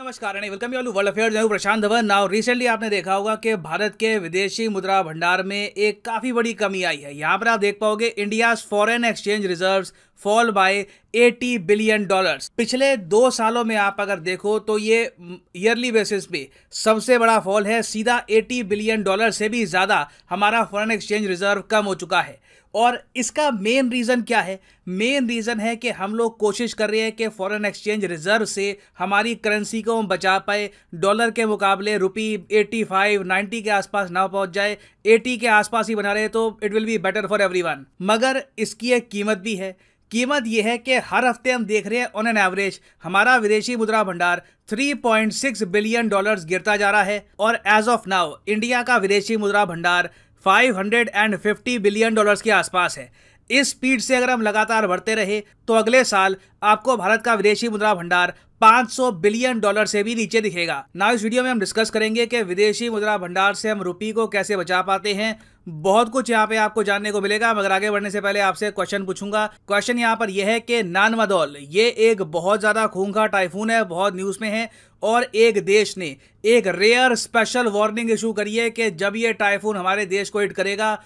नमस्कार and welcome you world affair जो Prashant Dhawan now recently आपने देखा होगा कि भारत के विदेशी मुद्रा भंडार में एक काफ़ी बड़ी कमी आई है यहाँ पर आप देख पाओगे India's foreign exchange reserves fall by 80 billion dollars पिछले दो सालों में आप अगर देखो तो ये ईयरली बेसिस पे सबसे बड़ा फॉल है सीधा 80 बिलियन डॉलर से भी ज़्यादा हमारा फॉरन एक्सचेंज रिजर्व कम हो चुका है और इसका मेन रीज़न क्या है मेन रीज़न है कि हम लोग कोशिश कर रहे हैं कि फ़ॉरेन एक्सचेंज रिज़र्व से हमारी करेंसी को हम बचा पाए डॉलर के मुकाबले रुपी 85 90 के आसपास ना पहुंच जाए 80 के आसपास ही बना रहे तो it will be better for everyone मगर इसकी एक कीमत भी है कीमत यह है कि हर हफ्ते हम देख रहे हैं ऑन एन एवरेज हमारा विदेशी मुद्रा भंडार 3.6 बिलियन डॉलर्स गिरता जा रहा है और एज ऑफ नाउ इंडिया का विदेशी मुद्रा भंडार 550 बिलियन डॉलर्स के आसपास है इस स्पीड से अगर हम लगातार बढ़ते रहे तो अगले साल आपको भारत का विदेशी मुद्रा भंडार 500 बिलियन डॉलर से भी नीचे दिखेगा ना इस वीडियो में हम डिस्कस करेंगे कि विदेशी मुद्रा भंडार से हम रुपी को कैसे बचा पाते हैं बहुत कुछ यहाँ पे आपको जानने को मिलेगा मगर आगे बढ़ने से पहले आपसे क्वेश्चन पूछूंगा क्वेश्चन यहाँ पर यह है कि नानवादौल ये एक बहुत ज़्यादा खूंखा टाइफून है बहुत न्यूज़ में है और एक देश ने एक रेयर स्पेशल वार्निंग इशू करी है कि जब ये टाइफून हमारे देश को हिट करेगा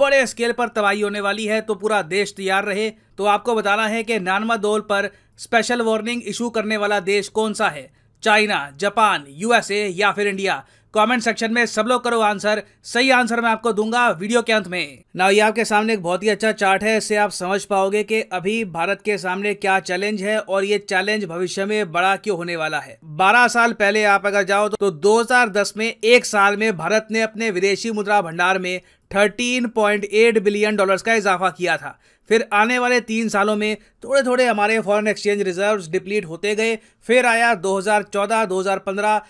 बड़े स्केल पर तबाही होने वाली है तो पूरा देश तैयार रहे तो आपको बताना है कि नानवादौल पर स्पेशल वार्निंग इशू करने वाला देश कौन सा है चाइना जापान यूएसए या फिर इंडिया कमेंट सेक्शन में सब लोग करो आंसर सही आंसर मैं आपको दूंगा वीडियो के अंत में ना ये आपके सामने एक बहुत ही अच्छा चार्ट है इससे आप समझ पाओगे कि अभी भारत के सामने क्या चैलेंज है और ये चैलेंज भविष्य में बड़ा क्यों होने वाला है बारह साल पहले आप अगर जाओ तो दो में एक साल में भारत ने अपने विदेशी मुद्रा भंडार में 13.8 बिलियन डॉलर्स का इजाफा किया था फिर आने वाले तीन सालों में थोड़े थोड़े हमारे फॉरेन एक्सचेंज रिजर्व्स डिप्लीट होते गए फिर आया 2014 2015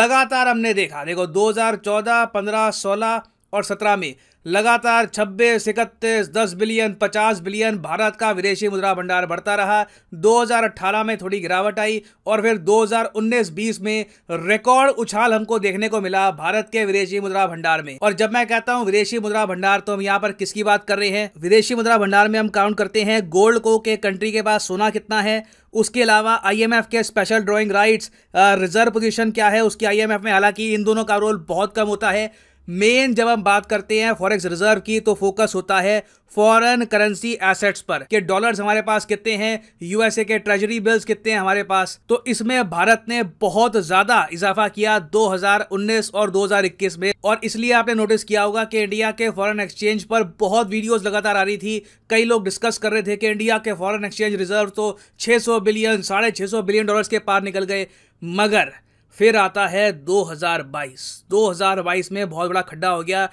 लगातार हमने देखा देखो 2014 15 16 और 17 में लगातार छब्बीस इकतीस दस बिलियन पचास बिलियन भारत का विदेशी मुद्रा भंडार बढ़ता रहा 2018 में थोड़ी गिरावट आई और फिर 2019-20 में रिकॉर्ड उछाल हमको देखने को मिला भारत के विदेशी मुद्रा भंडार में और जब मैं कहता हूँ विदेशी मुद्रा भंडार तो हम यहाँ पर किसकी बात कर रहे हैं विदेशी मुद्रा भंडार में हम काउंट करते हैं गोल्ड को के कंट्री के पास सोना कितना है उसके अलावा आईएमएफ के special drawing rights reserve position क्या है उसकी आईएमएफ में हालांकि इन दोनों का रोल बहुत कम होता है मेन जब हम बात करते हैं फॉरेक्स रिजर्व की तो फोकस होता है फॉरेन करेंसी एसेट्स पर कि डॉलर्स हमारे पास कितने हैं यूएसए के ट्रेजरी बिल्स कितने हैं हमारे पास तो इसमें भारत ने बहुत ज्यादा इजाफा किया 2019 और 2021 में और इसलिए आपने नोटिस किया होगा कि इंडिया के फॉरेन एक्सचेंज पर बहुत वीडियोस लगातार आ रही थी कई लोग डिस्कस कर रहे थे कि इंडिया के फॉरन एक्सचेंज रिजर्व तो छह बिलियन साढ़े बिलियन डॉलर के पार निकल गए मगर फिर आता है 2022 2022 में बहुत बड़ा खड्डा हो गया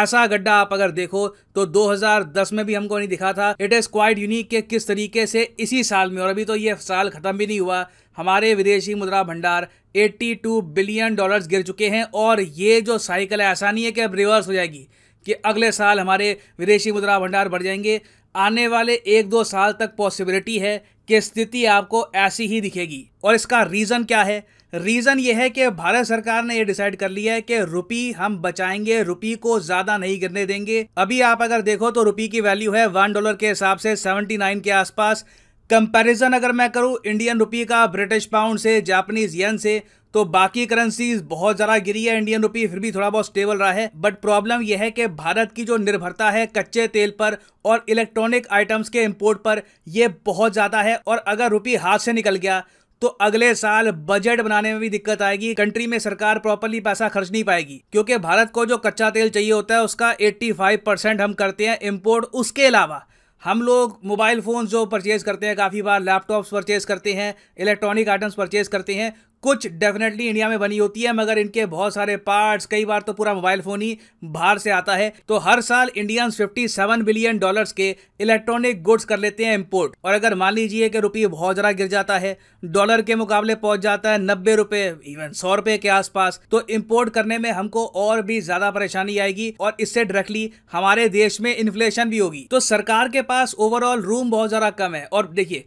ऐसा गड्ढा आप अगर देखो तो 2010 में भी हमको नहीं दिखा था इट इज़ क्वाइट यूनिक के किस तरीके से इसी साल में और अभी तो ये साल ख़त्म भी नहीं हुआ हमारे विदेशी मुद्रा भंडार 82 बिलियन डॉलर्स गिर चुके हैं और ये जो साइकिल है ऐसा नहीं है कि अब रिवर्स हो जाएगी कि अगले साल हमारे विदेशी मुद्रा भंडार बढ़ जाएंगे आने वाले एक दो साल तक पॉसिबिलिटी है कि स्थिति आपको ऐसी ही दिखेगी और इसका रीज़न क्या है रीज़न ये है कि भारत सरकार ने ये डिसाइड कर लिया है कि रुपी हम बचाएंगे रुपी को ज़्यादा नहीं गिरने देंगे अभी आप अगर देखो तो रुपी की वैल्यू है वन डॉलर के हिसाब से सेवेंटी नाइन के आसपास कंपैरिजन अगर मैं करूं इंडियन रुपी का ब्रिटिश पाउंड से जापानीज येन से तो बाकी करेंसीज बहुत ज़्यादा गिरी है इंडियन रुपी फिर भी थोड़ा बहुत स्टेबल रहा है बट प्रॉब्लम यह है कि भारत की जो निर्भरता है कच्चे तेल पर और इलेक्ट्रॉनिक आइटम्स के इंपोर्ट पर यह बहुत ज़्यादा है और अगर रुपी हाथ से निकल गया तो अगले साल बजट बनाने में भी दिक्कत आएगी कंट्री में सरकार प्रॉपरली पैसा खर्च नहीं पाएगी क्योंकि भारत को जो कच्चा तेल चाहिए होता है उसका 85 परसेंट हम करते हैं इम्पोर्ट उसके अलावा हम लोग मोबाइल फ़ोन जो परचेज़ करते हैं काफ़ी बार लैपटॉप्स परचेज़ करते हैं इलेक्ट्रॉनिक आइटम्स परचेज़ करते हैं कुछ डेफिनेटली इंडिया में बनी होती है मगर इनके बहुत सारे पार्ट्स कई बार तो पूरा मोबाइल फोन ही बाहर से आता है तो हर साल इंडियंस 57 बिलियन डॉलर्स के इलेक्ट्रॉनिक गुड्स कर लेते हैं इम्पोर्ट और अगर मान लीजिए कि रुपये बहुत ज़रा गिर जाता है डॉलर के मुकाबले पहुंच जाता है नब्बे रुपये इवन सौ रुपये के आसपास तो इम्पोर्ट करने में हमको और भी ज़्यादा परेशानी आएगी और इससे डायरेक्टली हमारे देश में इन्फ्लेशन भी होगी तो सरकार के पास ओवरऑल रूम बहुत ज़रा कम है और देखिए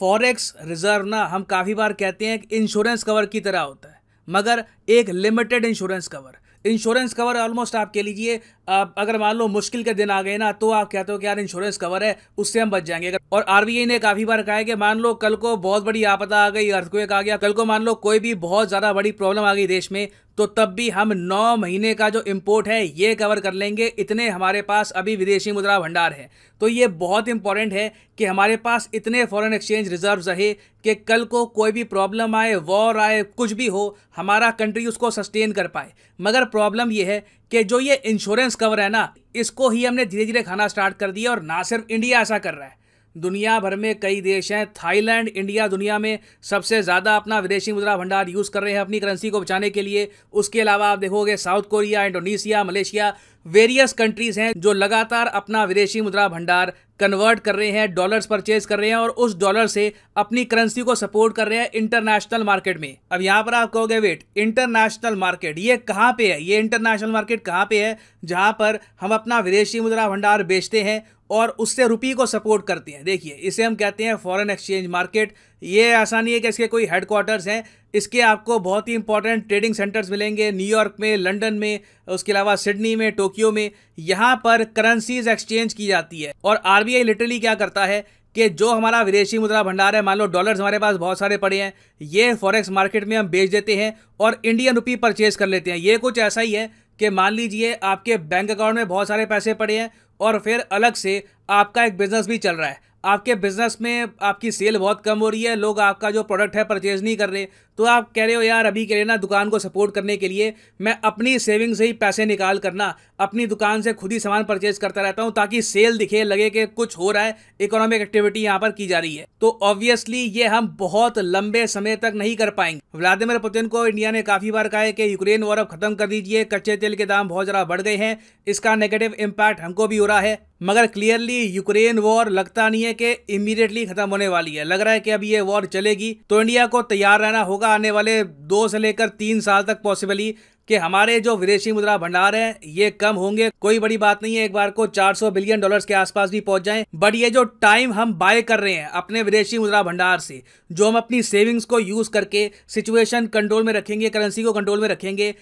फॉरेक्स रिजर्व ना हम काफ़ी बार कहते हैं कि इंश्योरेंस कवर की तरह होता है मगर एक limited insurance cover insurance cover almost आप कह लीजिए अगर मान लो मुश्किल के दिन आ गए ना तो आप कहते हो कि यार इंश्योरेंस कवर है उससे हम बच जाएंगे और आरबीआई ने काफी बार कहा है कि मान लो कल को बहुत बड़ी आपदा आ गई अर्थक्वेक आ गया कल को मान लो कोई भी बहुत ज्यादा बड़ी प्रॉब्लम आ गई देश में तो तब भी हम नौ महीने का जो इम्पोर्ट है ये कवर कर लेंगे इतने हमारे पास अभी विदेशी मुद्रा भंडार है तो ये बहुत इंपॉर्टेंट है कि हमारे पास इतने फॉरेन एक्सचेंज रिजर्व रहे कि कल को कोई भी प्रॉब्लम आए वॉर आए कुछ भी हो हमारा कंट्री उसको सस्टेन कर पाए मगर प्रॉब्लम ये है कि जो ये इंश्योरेंस कवर है ना इसको ही हमने धीरे धीरे खाना स्टार्ट कर दिया और ना सिर्फ इंडिया ऐसा कर रहा है दुनिया भर में कई देश हैं थाईलैंड इंडिया दुनिया में सबसे ज़्यादा अपना विदेशी मुद्रा भंडार यूज़ कर रहे हैं अपनी करेंसी को बचाने के लिए उसके अलावा आप देखोगे South Korea Indonesia Malaysia various countries हैं जो लगातार अपना विदेशी मुद्रा भंडार कन्वर्ट कर रहे हैं डॉलर्स परचेज कर रहे हैं और उस डॉलर से अपनी करेंसी को सपोर्ट कर रहे हैं इंटरनेशनल मार्केट में अब यहाँ पर आप कहोगे वेट इंटरनेशनल मार्केट ये कहाँ पे है ये इंटरनेशनल मार्केट कहाँ पे है जहाँ पर हम अपना विदेशी मुद्रा भंडार बेचते हैं और उससे रुपये को सपोर्ट करते हैं देखिए इसे हम कहते हैं फॉरेन एक्सचेंज मार्केट ये ऐसा नहीं है कि इसके कोई हेडक्वार्टर्स हैं इसके आपको बहुत ही इंपॉर्टेंट ट्रेडिंग सेंटर्स मिलेंगे न्यूयॉर्क में लंदन में उसके अलावा सिडनी में टोक्यो में यहाँ पर करेंसीज एक्सचेंज की जाती है और आर लिटरली क्या करता है कि जो हमारा विदेशी मुद्रा भंडार है मान लो डॉलर्स हमारे पास बहुत सारे पड़े हैं ये फॉरेक्स मार्केट में हम बेच देते हैं और इंडियन रुपी परचेज कर लेते हैं ये कुछ ऐसा ही है कि मान लीजिए आपके बैंक अकाउंट में बहुत सारे पैसे पड़े हैं और फिर अलग से आपका एक बिजनेस भी चल रहा है आपके बिजनेस में आपकी सेल बहुत कम हो रही है लोग आपका जो प्रोडक्ट है परचेज नहीं कर रहे तो आप कह रहे हो यार अभी के लिए ना दुकान को सपोर्ट करने के लिए मैं अपनी सेविंग से ही पैसे निकाल करना अपनी दुकान से खुद ही सामान परचेज करता रहता हूँ ताकि सेल दिखे लगे कि कुछ हो रहा है इकोनॉमिक एक्टिविटी यहाँ पर की जा रही है तो ऑब्वियसली ये हम बहुत लंबे समय तक नहीं कर पाएंगे व्लादिमिर पुतिन को इंडिया ने काफ़ी बार कहा है कि यूक्रेन वॉर अब खत्म कर दीजिए कच्चे तेल के दाम बहुत ज़्यादा बढ़ गए हैं इसका नेगेटिव इम्पैक्ट हमको भी हो रहा है मगर क्लियरली यूक्रेन वॉर लगता नहीं है कि इमीडिएटली खत्म होने वाली है लग रहा है कि अब ये वॉर चलेगी तो इंडिया को तैयार रहना होगा होगा आने वाले दो से लेकर तीन साल तक पॉसिबली कि हमारे जो विदेशी मुद्रा भंडार है ये कम होंगे कोई बड़ी बात नहीं है एक बार को 400 बिलियन डॉलर्स के आसपास भी पहुंच जाएं बट ये जो टाइम हम बाय कर रहे हैं अपने विदेशी मुद्रा भंडार से जो हम अपनी सेविंग्स को यूज करके सिचुएशन कंट्रोल में रखेंगे करेंसी को कंट्रोल में रखेंगे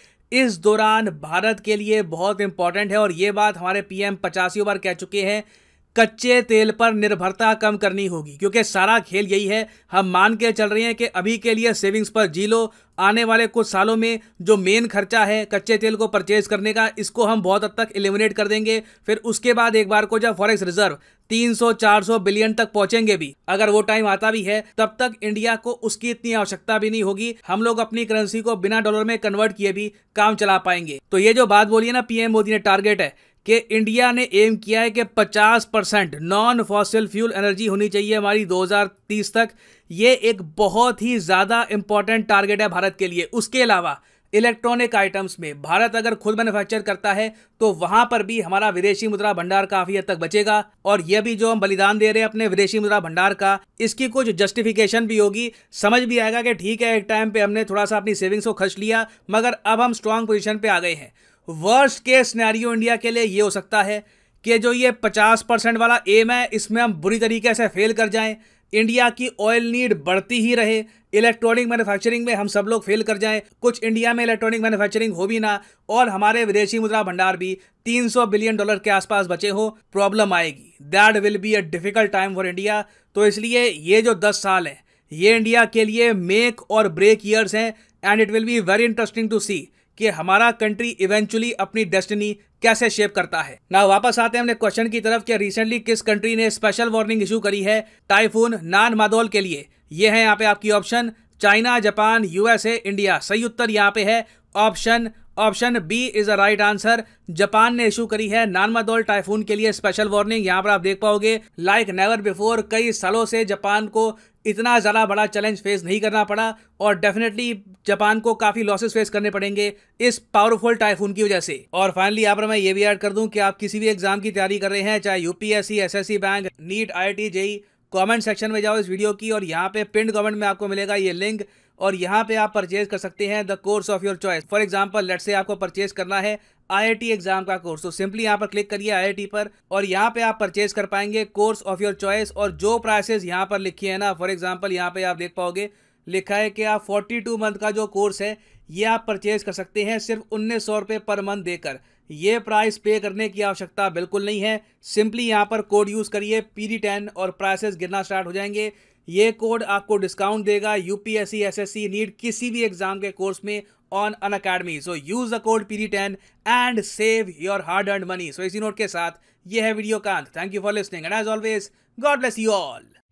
इस दौरान भारत के लिए बहुत इंपॉर्टेंट है और ये बात हमारे पीएम पचासी बार कह चुके हैं कच्चे तेल पर निर्भरता कम करनी होगी क्योंकि सारा खेल यही है हम मान के चल रहे हैं कि अभी के लिए सेविंग्स पर जी लो आने वाले कुछ सालों में जो मेन खर्चा है कच्चे तेल को परचेज करने का इसको हम बहुत हद तक एलिमिनेट कर देंगे फिर उसके बाद एक बार को जब फॉरेक्स रिजर्व 300-400 बिलियन तक पहुंचेंगे भी अगर वो टाइम आता भी है तब तक इंडिया को उसकी इतनी आवश्यकता भी नहीं होगी हम लोग अपनी करेंसी को बिना डॉलर में कन्वर्ट किए भी काम चला पाएंगे तो ये जो बात बोली है ना पीएम मोदी ने टारगेट है कि इंडिया ने एम किया है कि 50 percent non fossil fuel energy होनी चाहिए हमारी 2030 तक ये एक बहुत ही ज़्यादा इंपॉर्टेंट टारगेट है भारत के लिए उसके अलावा इलेक्ट्रॉनिक आइटम्स में भारत अगर खुद मैन्युफैक्चर करता है तो वहां पर भी हमारा विदेशी मुद्रा भंडार काफी हद तक बचेगा और यह भी जो हम बलिदान दे रहे हैं अपने विदेशी मुद्रा भंडार का इसकी कुछ जस्टिफिकेशन भी होगी समझ भी आएगा कि ठीक है एक टाइम पे हमने थोड़ा सा अपनी सेविंग्स को खर्च लिया मगर अब हम स्ट्रांग पोजिशन पर आ गए हैं वर्स्ट के स्नैरियो इंडिया के लिए ये हो सकता है कि जो ये 50 परसेंट वाला एम है इसमें हम बुरी तरीके से फेल कर जाएं इंडिया की ऑयल नीड बढ़ती ही रहे इलेक्ट्रॉनिक मैन्युफैक्चरिंग में हम सब लोग फेल कर जाएं कुछ इंडिया में इलेक्ट्रॉनिक मैन्युफैक्चरिंग हो भी ना और हमारे विदेशी मुद्रा भंडार भी 300 बिलियन डॉलर के आसपास बचे हो प्रॉब्लम आएगी that will be a difficult time for India तो इसलिए ये जो दस साल है ये इंडिया के लिए मेक और ब्रेक ईयर्स हैं and it will be very interesting to see कि हमारा कंट्री इवेंचुअली अपनी डेस्टिनी कैसे शेप करता है ना वापस आते हैं हमने क्वेश्चन की तरफ कि रिसेंटली किस कंट्री ने स्पेशल वार्निंग इशू करी है टाइफून नान मादोल के लिए ये है यहाँ पे आपकी option China Japan USA India सही उत्तर यहाँ पे है option option B is a right answer Japan ने इशू करी है नानमादौल टाइफून के लिए स्पेशल वार्निंग यहाँ पर आप देख पाओगे लाइक नेवर बिफोर कई सालों से जापान को इतना ज़्यादा बड़ा चैलेंज फेस नहीं करना पड़ा और डेफिनेटली जापान को काफ़ी लॉसेस फेस करने पड़ेंगे इस पावरफुल टाइफून की वजह से और फाइनली यहाँ पर मैं ये भी ऐड कर दूं कि आप किसी भी एग्जाम की तैयारी कर रहे हैं चाहे UPSC SSC bank NEET I I comment section में जाओ इस वीडियो की और यहाँ पे पिंड कमेंट में आपको मिलेगा ये लिंक और यहाँ पे आप परचेज कर सकते हैं the course of your choice for example let say आपको परचेज करना है आई एग्जाम का कोर्स तो सिंपली यहाँ पर क्लिक करिए आई पर और यहाँ पे आप परचेज कर पाएंगे कोर्स ऑफ योर चॉइस और जो प्राइसेस यहाँ पर लिखी है ना फॉर एग्जाम्पल यहाँ पे आप देख पाओगे लिखा है कि आप 42 मंथ का जो कोर्स है ये आप परचेज कर सकते हैं सिर्फ उन्नीस सौ पर मंथ देकर ये प्राइस पे करने की आवश्यकता बिल्कुल नहीं है सिंपली यहाँ पर कोड यूज़ करिए पी टेन और प्राइसेस गिरना स्टार्ट हो जाएंगे ये कोड आपको डिस्काउंट देगा यूपीएससी एसएससी नीड किसी भी एग्जाम के कोर्स में on Unacademy so use the code PD ten and save your hard earned money so इसी नोट के साथ ये है वीडियो का अंत thank you for listening and as always God bless you all